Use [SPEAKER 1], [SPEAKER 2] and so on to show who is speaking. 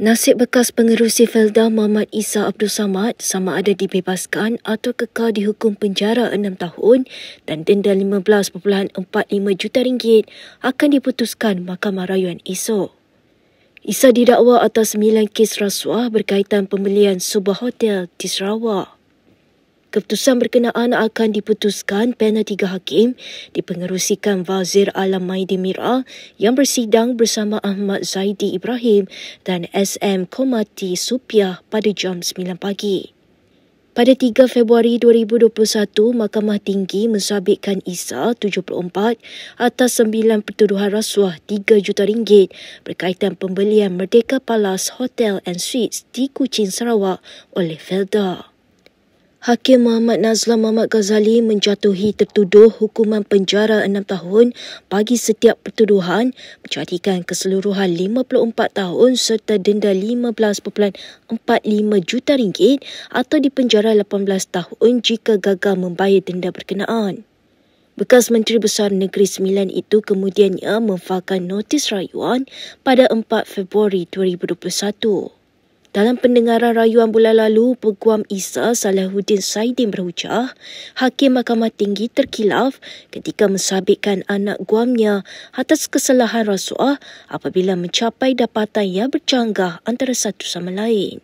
[SPEAKER 1] Nasib bekas pengerusi Felda Muhammad Isa Abdul Samad sama ada dibebaskan atau kekal dihukum penjara enam tahun dan denda 15.45 juta ringgit akan diputuskan Mahkamah Rayuan esok. Isa didakwa atas 9 kes rasuah berkaitan pembelian sebuah hotel di Sarawak. Keputusan berkenaan akan diputuskan panel tiga hakim dipengerusikan Wazir Alam Maidi Mira yang bersidang bersama Ahmad Zaidi Ibrahim dan SM Komati Supiah pada jam 9 pagi. Pada 3 Februari 2021, Mahkamah Tinggi mensabitkan Isa 74 atas 9 pertuduhan rasuah RM3 juta ringgit berkaitan pembelian Merdeka Palace Hotel and Suites di Kuching, Sarawak oleh Felda. Hakim Muhammad Nazlan Muhammad Ghazali menjatuhi tertuduh hukuman penjara enam tahun bagi setiap pertuduhan menjadikan keseluruhan 54 tahun serta denda 15.45 juta ringgit atau dipenjara 18 tahun jika gagal membayar denda berkenaan. Bekas Menteri Besar Negeri Sembilan itu kemudiannya memfahamkan notis rayuan pada 4 Februari 2021. Dalam pendengaran rayuan bulan lalu, Peguam Isa Salahuddin Saidin berhujah, Hakim Mahkamah Tinggi terkilaf ketika mensabitkan anak guamnya atas kesalahan rasuah apabila mencapai dapatan yang bercanggah antara satu sama lain.